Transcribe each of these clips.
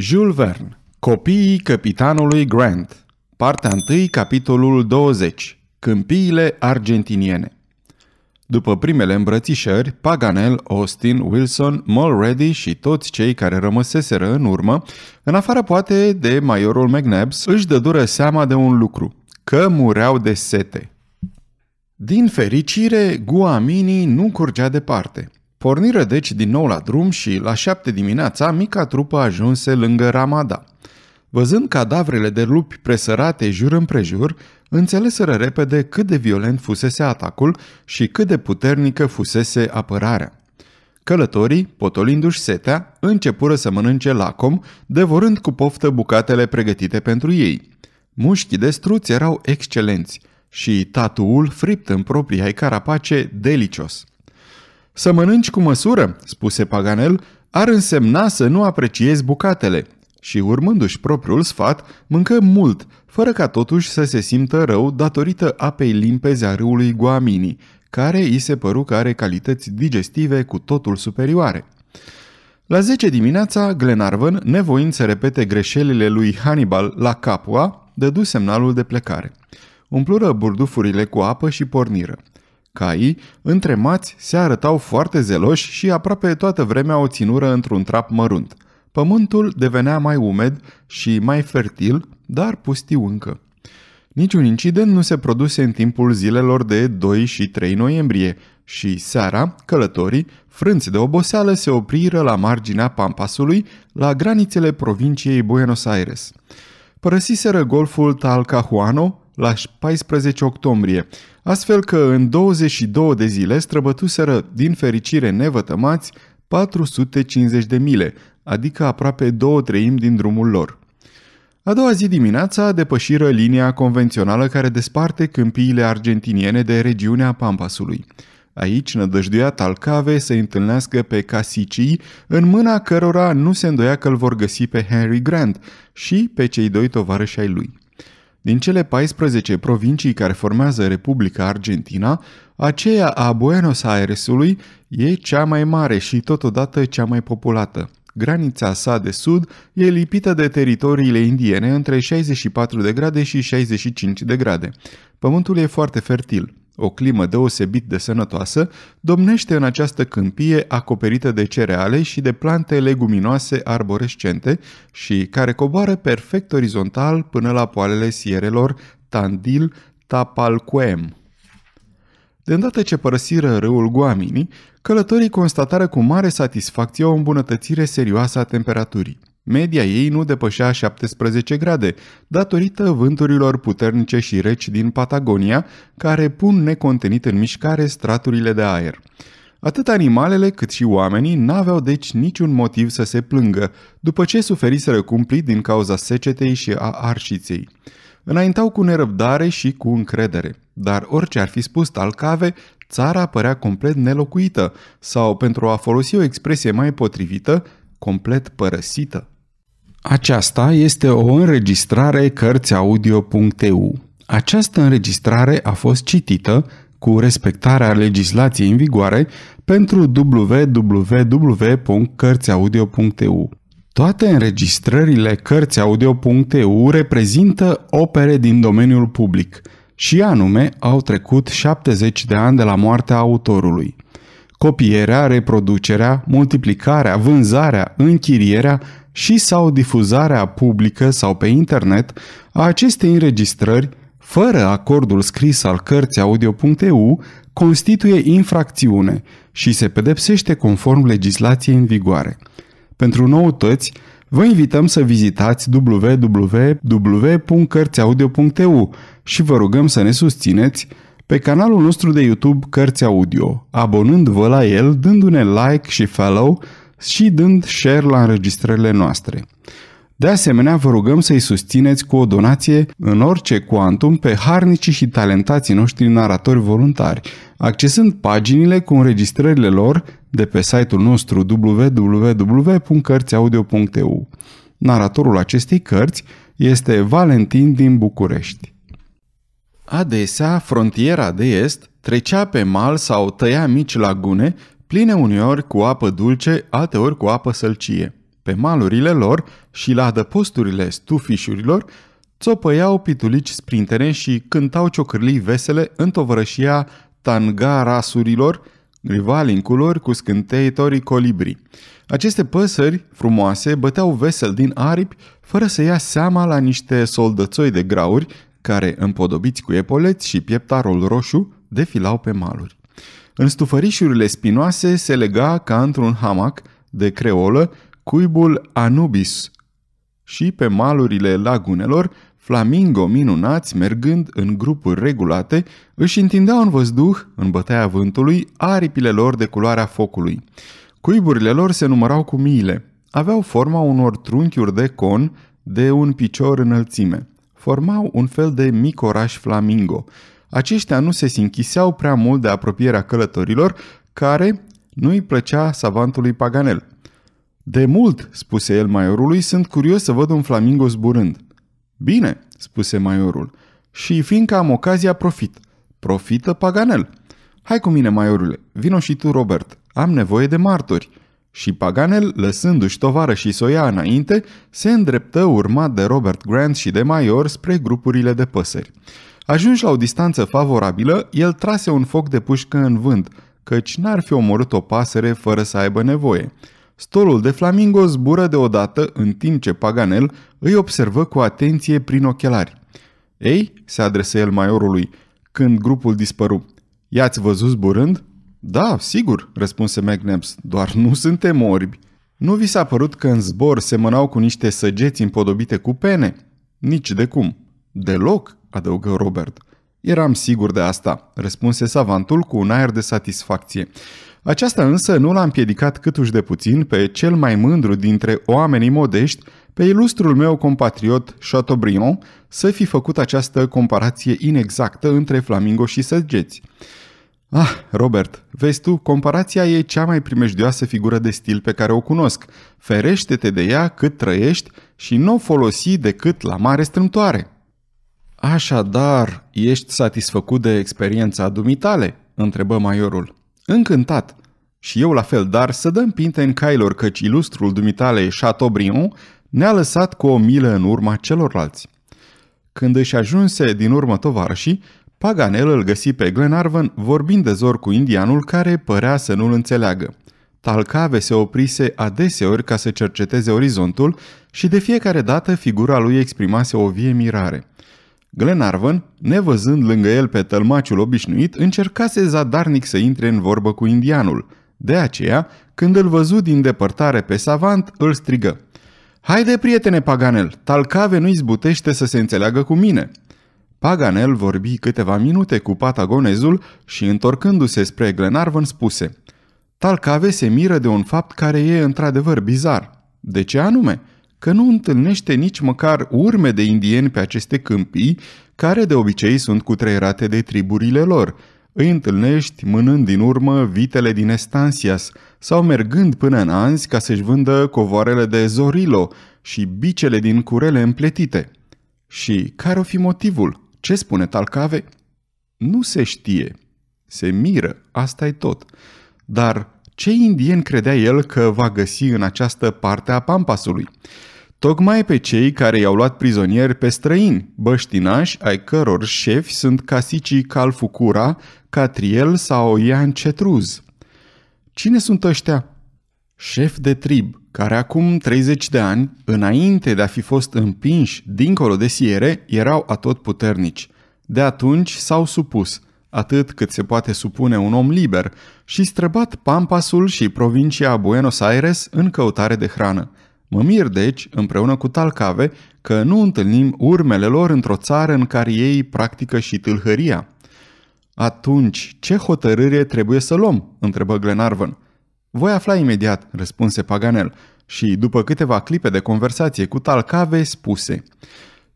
Jules Verne Copiii capitanului Grant Partea 1, capitolul 20 Câmpiile argentiniene După primele îmbrățișări, Paganel, Austin, Wilson, Mulready și toți cei care rămăseseră în urmă, în afară poate de majorul McNabs, își dădură seama de un lucru, că mureau de sete. Din fericire, Guamini nu curgea departe – Porniră deci din nou la drum și la șapte dimineața mica trupă ajunse lângă Ramada. Văzând cadavrele de lupi presărate jur împrejur, înțeleseră repede cât de violent fusese atacul și cât de puternică fusese apărarea. Călătorii, potolindu-și setea, începură să mănânce lacom, devorând cu poftă bucatele pregătite pentru ei. Mușchii de struț erau excelenți și tatuul fript în propria ei carapace delicios – să mănânci cu măsură, spuse Paganel, ar însemna să nu apreciezi bucatele. Și urmându-și propriul sfat, mâncă mult, fără ca totuși să se simtă rău datorită apei limpeze a râului Guamini, care îi se păru că are calități digestive cu totul superioare. La 10 dimineața, Glenarvan, nevoind să repete greșelile lui Hannibal la Capua, dădu semnalul de plecare. Umplură burdufurile cu apă și porniră. Caii, întremați, se arătau foarte zeloși și aproape toată vremea o ținură într-un trap mărunt. Pământul devenea mai umed și mai fertil, dar pustiu încă. Niciun incident nu se produse în timpul zilelor de 2 și 3 noiembrie și seara, călătorii, frânți de oboseală, se opriră la marginea Pampasului, la granițele provinciei Buenos Aires. Părăsiseră golful Talcahuano, la 14 octombrie, astfel că în 22 de zile străbătuseră, din fericire nevătămați, 450 de mile, adică aproape două treimi din drumul lor. A doua zi dimineața depășiră linia convențională care desparte câmpiile argentiniene de regiunea Pampasului. Aici nădăjduia Talcave să întâlnească pe casicii, în mâna cărora nu se îndoia că îl vor găsi pe Henry Grant și pe cei doi tovarăși ai lui. Din cele 14 provincii care formează Republica Argentina, aceea a Buenos Airesului e cea mai mare și totodată cea mai populată. Granița sa de sud e lipită de teritoriile indiene între 64 de grade și 65 de grade. Pământul e foarte fertil. O climă deosebit de sănătoasă domnește în această câmpie acoperită de cereale și de plante leguminoase arborescente și care coboară perfect orizontal până la poalele sierelor Tandil Tapalquem. De îndată ce părăsiră râul Guamini, călătorii constatară cu mare satisfacție o îmbunătățire serioasă a temperaturii. Media ei nu depășea 17 grade, datorită vânturilor puternice și reci din Patagonia, care pun necontenit în mișcare straturile de aer. Atât animalele cât și oamenii n-aveau deci niciun motiv să se plângă, după ce suferiseră cumplit din cauza secetei și a arșiței. Înaintau cu nerăbdare și cu încredere, dar orice ar fi spus Talcave, țara părea complet nelocuită, sau, pentru a folosi o expresie mai potrivită, complet părăsită? Aceasta este o înregistrare Cărțiaudio.eu. Această înregistrare a fost citită cu respectarea legislației în vigoare pentru www.cărțiaudio.eu. Toate înregistrările Cărțiaudio.eu reprezintă opere din domeniul public și anume au trecut 70 de ani de la moartea autorului copierea, reproducerea, multiplicarea, vânzarea, închirierea și sau difuzarea publică sau pe internet a acestei înregistrări fără acordul scris al cărții audio.eu constituie infracțiune și se pedepsește conform legislației în vigoare. Pentru noutăți, vă invităm să vizitați www.cărțiaudio.eu și vă rugăm să ne susțineți pe canalul nostru de YouTube Cărți Audio, abonând-vă la el, dându-ne like și follow și dând share la înregistrările noastre. De asemenea, vă rugăm să-i susțineți cu o donație în orice cuantum pe harnicii și talentații noștri naratori voluntari, accesând paginile cu înregistrările lor de pe site-ul nostru www.cărțiaudio.eu. Naratorul acestei cărți este Valentin din București. Adesea, frontiera de est trecea pe mal sau tăia mici lagune, pline uneori cu apă dulce, alteori cu apă sălcie. Pe malurile lor și la adăposturile stufișurilor, țopăiau pitulici sprintene și cântau ciocârlii vesele în tovărășia tangarasurilor, culori cu scânteitorii colibri. Aceste păsări frumoase băteau vesel din aripi fără să ia seama la niște soldățoi de grauri care, împodobiți cu epoleți și pieptarul roșu, defilau pe maluri. În stufărișurile spinoase se lega ca într-un hamac de creolă cuibul Anubis și pe malurile lagunelor, flamingo minunați, mergând în grupuri regulate, își întindeau în văzduh, în bătaia vântului, aripile lor de culoarea focului. Cuiburile lor se numărau cu miile. Aveau forma unor trunchiuri de con de un picior înălțime formau un fel de mic oraș flamingo. Aceștia nu se sinchiseau prea mult de apropierea călătorilor, care nu îi plăcea savantului Paganel. De mult, spuse el maiorului, sunt curios să văd un flamingo zburând. Bine, spuse maiorul, și fiindcă am ocazia profit. Profită Paganel. Hai cu mine, maiorule, vino și tu, Robert. Am nevoie de martori. Și Paganel, lăsându-și tovară și soia înainte, se îndreptă urmat de Robert Grant și de Maior spre grupurile de păsări. Ajunși la o distanță favorabilă, el trase un foc de pușcă în vânt, căci n-ar fi omorât o pasăre fără să aibă nevoie. Stolul de flamingo zbură deodată în timp ce Paganel îi observă cu atenție prin ochelari. Ei, se adresă el maiorului, când grupul dispăru. I-ați văzut zburând? Da, sigur, răspunse McNabs, doar nu suntem orbi. Nu vi s-a părut că în zbor semănau cu niște săgeți împodobite cu pene? Nici de cum. Deloc, adăugă Robert. Eram sigur de asta, răspunse savantul cu un aer de satisfacție. Aceasta însă nu l-a împiedicat câtuși de puțin pe cel mai mândru dintre oamenii modești, pe ilustrul meu compatriot Chateaubriand, să fi făcut această comparație inexactă între flamingo și săgeți. Ah, Robert, vezi tu, comparația e cea mai primejdioasă figură de stil pe care o cunosc. Ferește-te de ea cât trăiești și nu o folosi decât la mare strâmtoare. Așadar, ești satisfăcut de experiența dumitale? întrebă maiorul. Încântat! Și eu la fel, dar să dăm pinte în cailor căci ilustrul dumitale Chateaubriand ne-a lăsat cu o milă în urma celorlalți. Când își ajunse din urmă tovarășii, Paganel îl găsi pe Glenarvan vorbind de zor cu indianul care părea să nu-l înțeleagă. Talcave se oprise adeseori ca să cerceteze orizontul și de fiecare dată figura lui exprimase o vie mirare. Glenarvan, nevăzând lângă el pe tălmaciul obișnuit, încercase zadarnic să intre în vorbă cu indianul. De aceea, când îl văzu din depărtare pe savant, îl strigă. Haide, prietene Paganel, Talcave nu zbutește să se înțeleagă cu mine!" Paganel vorbi câteva minute cu patagonezul și, întorcându-se spre Glenarvan, spuse Talcave se miră de un fapt care e într-adevăr bizar. De ce anume? Că nu întâlnește nici măcar urme de indieni pe aceste câmpii, care de obicei sunt cutreierate de triburile lor. Îi întâlnești mânând din urmă vitele din Estancias sau mergând până în anzi ca să-și vândă covoarele de Zorilo și bicele din curele împletite. Și care o fi motivul? Ce spune Talcave? Nu se știe. Se miră, asta e tot. Dar ce indien credea el că va găsi în această parte a Pampasului? Tocmai pe cei care i-au luat prizonieri pe străini, băștinași ai căror șefi sunt casicii Calfucura, Catriel sau Ian Cetruz. Cine sunt ăștia? șef de trib, care acum 30 de ani, înainte de a fi fost împinși dincolo de siere, erau puternici, De atunci s-au supus, atât cât se poate supune un om liber, și străbat Pampasul și provincia Buenos Aires în căutare de hrană. Mă mir, deci, împreună cu Talcave, că nu întâlnim urmele lor într-o țară în care ei practică și tâlhăria. Atunci, ce hotărâre trebuie să luăm? întrebă Glenarvan. Voi afla imediat, răspunse Paganel, și după câteva clipe de conversație cu Talcave spuse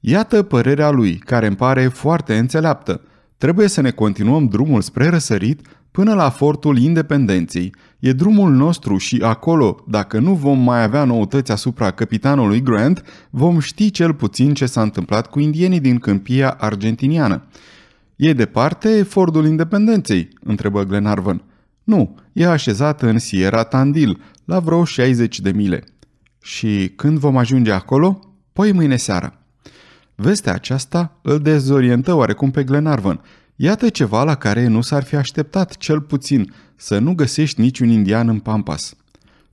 Iată părerea lui, care îmi pare foarte înțeleaptă. Trebuie să ne continuăm drumul spre răsărit până la fortul independenței. E drumul nostru și acolo, dacă nu vom mai avea noutăți asupra capitanului Grant, vom ști cel puțin ce s-a întâmplat cu indienii din câmpia argentiniană. E departe fordul independenței?" întrebă Glenarvan. Nu, e așezată în Sierra Tandil, la vreo 60 de mile. Și când vom ajunge acolo? Poi mâine seara. Vestea aceasta îl dezorientă oarecum pe Glenarvan. Iată ceva la care nu s-ar fi așteptat, cel puțin, să nu găsești niciun indian în Pampas.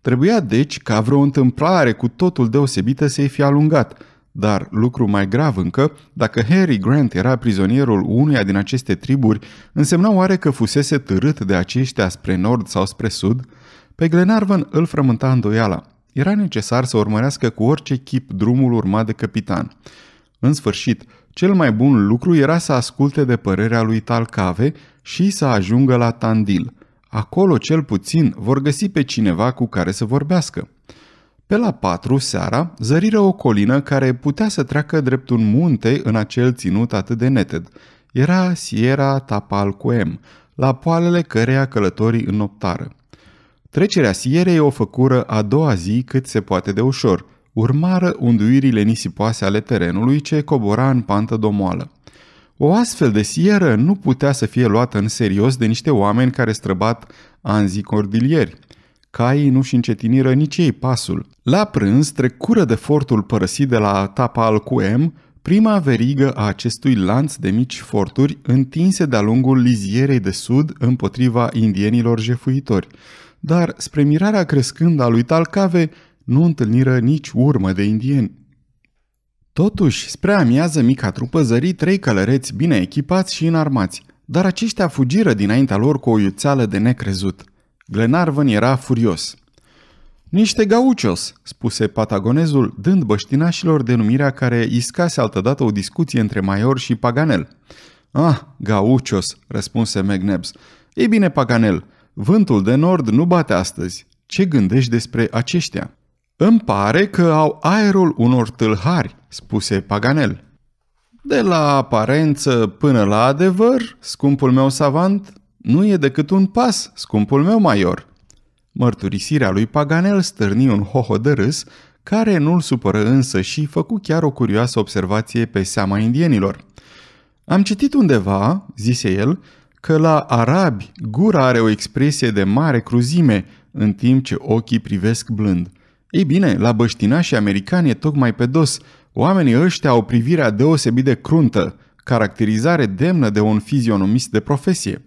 Trebuia deci ca vreo întâmplare cu totul deosebită să-i fi alungat, dar, lucru mai grav încă, dacă Harry Grant era prizonierul unuia din aceste triburi, însemna oare că fusese târât de aceștia spre nord sau spre sud? Pe Glenarvan îl frământa îndoiala. Era necesar să urmărească cu orice chip drumul urmat de capitan. În sfârșit, cel mai bun lucru era să asculte de părerea lui Talcave și să ajungă la Tandil. Acolo, cel puțin, vor găsi pe cineva cu care să vorbească. Pe la patru seara, zăriră o colină care putea să treacă drept un munte în acel ținut atât de neted. Era Sierra Tapalcuem, la poalele căreia călătorii înnoptară. Trecerea Sierei o făcură a doua zi cât se poate de ușor. Urmară unduirile nisipoase ale terenului ce cobora în pantă domoală. O astfel de sieră nu putea să fie luată în serios de niște oameni care străbat anzi cordilieri – Caii nu-și încetiniră nici ei pasul. La prânz trecură de fortul părăsit de la tapa al QM, prima verigă a acestui lanț de mici forturi întinse de-a lungul lizierei de sud împotriva indienilor jefuitori. Dar, spre mirarea crescând a lui Talcave, nu întâlniră nici urmă de indieni. Totuși, spre amiază, mica trupă zări trei călăreți bine echipați și înarmați, dar aceștia fugiră dinaintea lor cu o iuțeală de necrezut. Glenarvan era furios. Niște gauchos, spuse patagonezul, dând băștinașilor denumirea care iscase altădată o discuție între Maior și Paganel. Ah, gauchos, răspunse McNabs. Ei bine, Paganel, vântul de nord nu bate astăzi. Ce gândești despre aceștia? Îmi pare că au aerul unor tâlhari, spuse Paganel. De la aparență până la adevăr, scumpul meu savant, nu e decât un pas, scumpul meu major!" Mărturisirea lui Paganel stârni un hoho de râs, care nu-l supără însă și făcu chiar o curioasă observație pe seama indienilor. Am citit undeva, zise el, că la arabi gura are o expresie de mare cruzime, în timp ce ochii privesc blând. Ei bine, la băștinașii americani e tocmai pe dos. Oamenii ăștia au privirea deosebit de cruntă, caracterizare demnă de un fizionomist de profesie.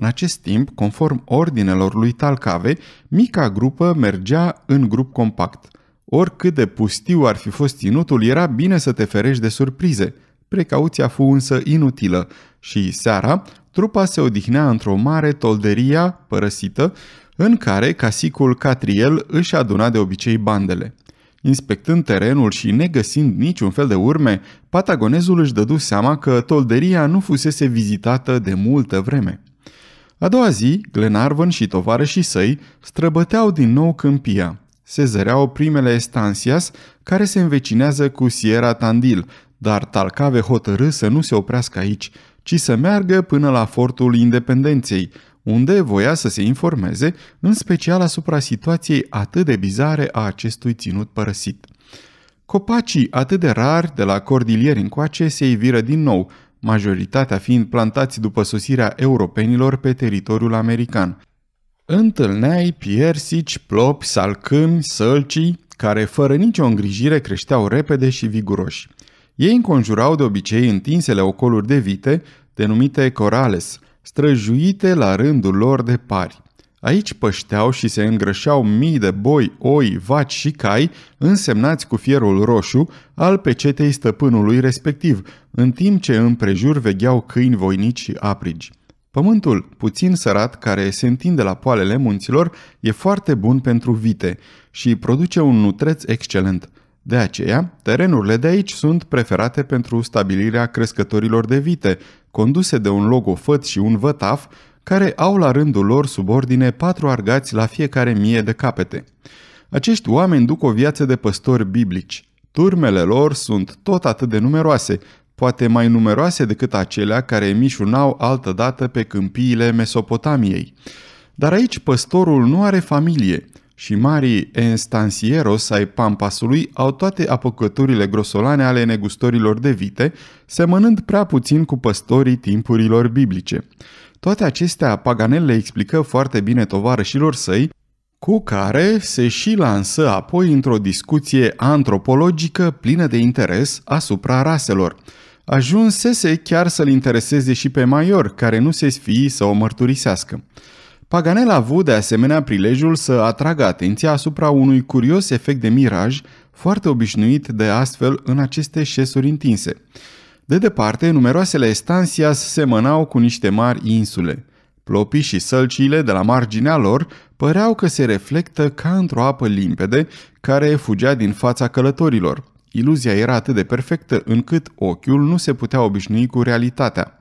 În acest timp, conform ordinelor lui Talcave, mica grupă mergea în grup compact. Oricât de pustiu ar fi fost ținutul, era bine să te ferești de surprize. Precauția fu însă inutilă și seara, trupa se odihnea într-o mare tolderia părăsită, în care casicul Catriel își aduna de obicei bandele. Inspectând terenul și negăsind niciun fel de urme, patagonezul își dădu seama că tolderia nu fusese vizitată de multă vreme. A doua zi, Glenarvan și tovarășii săi străbăteau din nou câmpia. Se zăreau primele estansias care se învecinează cu Sierra Tandil, dar Talcave hotărâ să nu se oprească aici, ci să meargă până la fortul Independenței, unde voia să se informeze, în special asupra situației atât de bizare a acestui ținut părăsit. Copacii atât de rari de la cordilieri încoace se iviră din nou, majoritatea fiind plantați după sosirea europenilor pe teritoriul american. Întâlneai piersici, plopi, salcâmi, sălcii, care fără nicio îngrijire creșteau repede și viguroși. Ei înconjurau de obicei întinsele ocoluri de vite, denumite corales, străjuite la rândul lor de pari. Aici pășteau și se îngrășeau mii de boi, oi, vaci și cai, însemnați cu fierul roșu al pecetei stăpânului respectiv, în timp ce împrejur vegheau câini voinici și aprigi. Pământul, puțin sărat, care se întinde la poalele munților, e foarte bun pentru vite și produce un nutreț excelent. De aceea, terenurile de aici sunt preferate pentru stabilirea crescătorilor de vite, conduse de un logofăt și un vătaf, care au la rândul lor subordine patru argați la fiecare mie de capete. Acești oameni duc o viață de păstori biblici. Turmele lor sunt tot atât de numeroase, poate mai numeroase decât acelea care mișunau altădată pe câmpiile Mesopotamiei. Dar aici păstorul nu are familie, și marii enstansieros ai pampasului au toate apăcăturile grosolane ale negustorilor de vite, semănând prea puțin cu păstorii timpurilor biblice. Toate acestea Paganel le explică foarte bine tovarășilor săi, cu care se și lansă apoi într-o discuție antropologică plină de interes asupra raselor. Ajunsese chiar să-l intereseze și pe Maior, care nu se sfii să o mărturisească. Paganel a avut de asemenea prilejul să atragă atenția asupra unui curios efect de miraj, foarte obișnuit de astfel în aceste șesuri întinse. De departe, numeroasele estancias semănau cu niște mari insule. Plopii și sălciile de la marginea lor păreau că se reflectă ca într-o apă limpede care fugea din fața călătorilor. Iluzia era atât de perfectă încât ochiul nu se putea obișnui cu realitatea.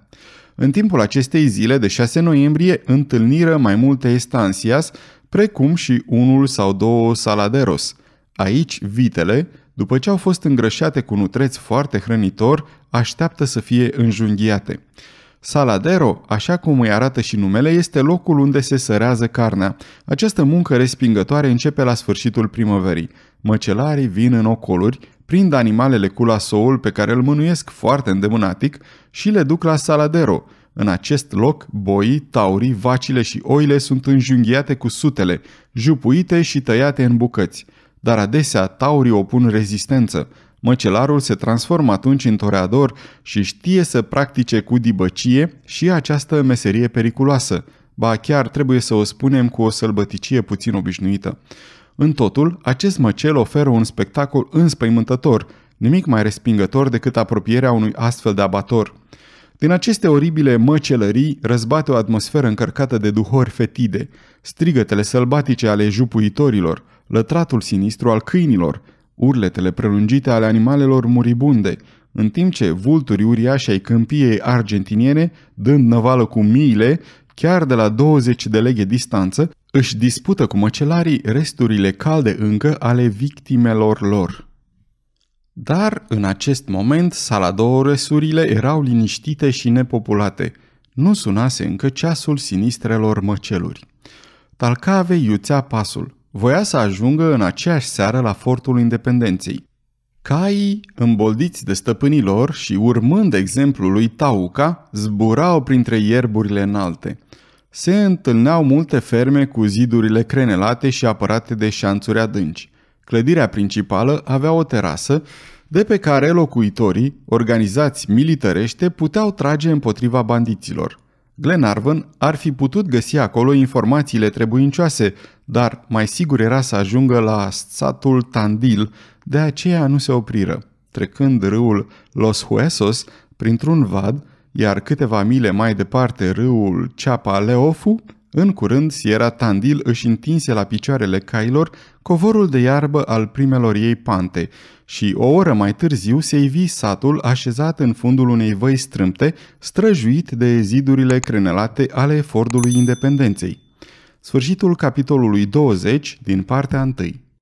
În timpul acestei zile de 6 noiembrie întâlniră mai multe estancias, precum și unul sau două saladeros. Aici vitele, după ce au fost îngrășate cu nutreț foarte hrănitor, așteaptă să fie înjunghiate. Saladero, așa cum îi arată și numele, este locul unde se sărează carnea. Această muncă respingătoare începe la sfârșitul primăverii. Măcelarii vin în ocoluri, prind animalele cu lasoul pe care îl mânuiesc foarte îndemânatic și le duc la Saladero. În acest loc, boii, taurii, vacile și oile sunt înjunghiate cu sutele, jupuite și tăiate în bucăți. Dar adesea taurii opun rezistență. Măcelarul se transformă atunci în toreador și știe să practice cu dibăcie și această meserie periculoasă, ba chiar trebuie să o spunem cu o sălbăticie puțin obișnuită. În totul, acest măcel oferă un spectacol înspăimântător, nimic mai respingător decât apropierea unui astfel de abator. Din aceste oribile măcelării răzbate o atmosferă încărcată de duhori fetide, strigătele sălbatice ale jupuitorilor, lătratul sinistru al câinilor, urletele prelungite ale animalelor muribunde, în timp ce vulturi uriași ai câmpiei argentiniene, dând năvală cu miile, chiar de la 20 de leghe distanță, își dispută cu măcelarii resturile calde încă ale victimelor lor. Dar, în acest moment, saladoresurile erau liniștite și nepopulate. Nu sunase încă ceasul sinistrelor măceluri. Talcave iuțea pasul voia să ajungă în aceeași seară la fortul independenței. Caii, îmboldiți de stăpânii lor și urmând exemplul lui Tauca, zburau printre ierburile înalte. Se întâlneau multe ferme cu zidurile crenelate și apărate de șanțuri adânci. Clădirea principală avea o terasă, de pe care locuitorii, organizați militărește, puteau trage împotriva bandiților. Glenarvan ar fi putut găsi acolo informațiile trebuincioase, dar mai sigur era să ajungă la satul Tandil, de aceea nu se opriră. Trecând râul Los Huesos printr-un vad, iar câteva mile mai departe râul Ceapa Leofu, în curând, Sierra Tandil își întinse la picioarele cailor covorul de iarbă al primelor ei pante și o oră mai târziu se ivi satul așezat în fundul unei văi strâmte, străjuit de zidurile crenelate ale fordului independenței. Sfârșitul capitolului 20 din partea 1